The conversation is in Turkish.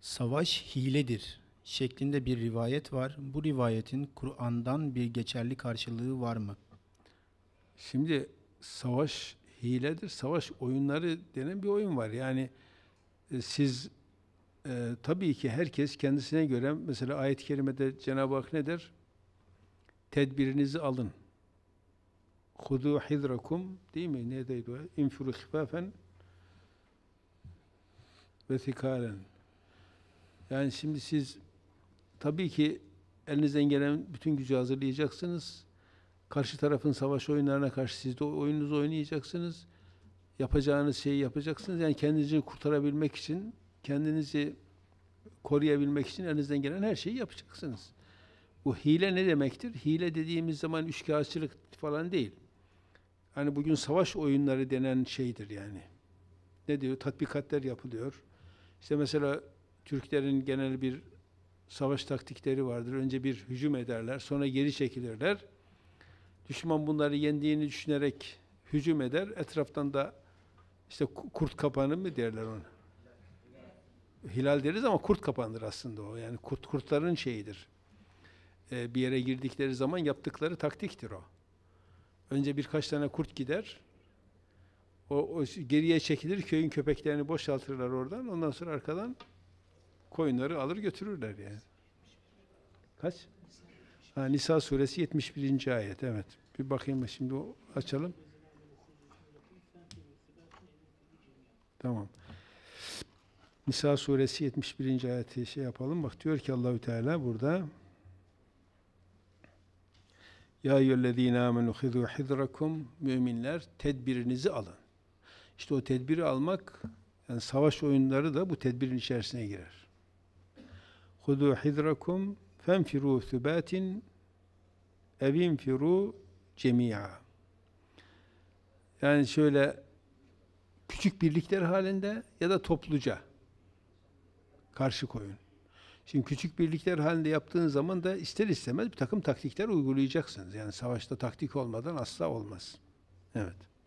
savaş hiledir şeklinde bir rivayet var. Bu rivayetin Kur'an'dan bir geçerli karşılığı var mı? Şimdi savaş hiledir. Savaş oyunları denen bir oyun var. Yani e, siz e, tabii ki herkes kendisine göre mesela ayet-i kerimede Cenab-ı Hak ne der? Tedbirinizi alın. Hudu hidrakum değil mi? Ne deydi o? İnfiru ve sikalen. Yani şimdi siz tabii ki elinizden gelen bütün gücü hazırlayacaksınız. Karşı tarafın savaş oyunlarına karşı siz de oyununuzu oynayacaksınız. Yapacağınız şeyi yapacaksınız. Yani kendinizi kurtarabilmek için, kendinizi koruyabilmek için elinizden gelen her şeyi yapacaksınız. Bu hile ne demektir? Hile dediğimiz zaman üçkağıtçılık falan değil. Hani bugün savaş oyunları denen şeydir yani. Ne diyor? Tatbikatler yapılıyor. İşte mesela Türklerin genel bir savaş taktikleri vardır. Önce bir hücum ederler, sonra geri çekilirler. Düşman bunları yendiğini düşünerek hücum eder. Etraftan da işte kurt kapanı mı derler ona? Hilal deriz ama kurt kapandır aslında o. Yani kurt kurtların şeyidir. Ee, bir yere girdikleri zaman yaptıkları taktiktir o. Önce birkaç tane kurt gider. O, o geriye çekilir, köyün köpeklerini boşaltırlar oradan. Ondan sonra arkadan koyunları alır götürürler yani. Kaç? Ha, Nisa suresi 71. ayet evet. Bir bakayım şimdi açalım. Tamam. Nisa suresi 71. ayeti şey yapalım. Bak diyor ki Allahü Teala burada Ya eyyühellezine amenu hizu hidrakum müminler tedbirinizi alın. İşte o tedbiri almak yani savaş oyunları da bu tedbirin içerisine girer. خُذُوا حِذْرَكُمْ فَانْفِرُوا ثُبَاتٍ اَوِنْفِرُوا جَمِيعًا Yani şöyle küçük birlikler halinde ya da topluca karşı koyun. Şimdi küçük birlikler halinde yaptığın zaman da ister istemez bir takım taktikler uygulayacaksınız. Yani savaşta taktik olmadan asla olmaz. Evet.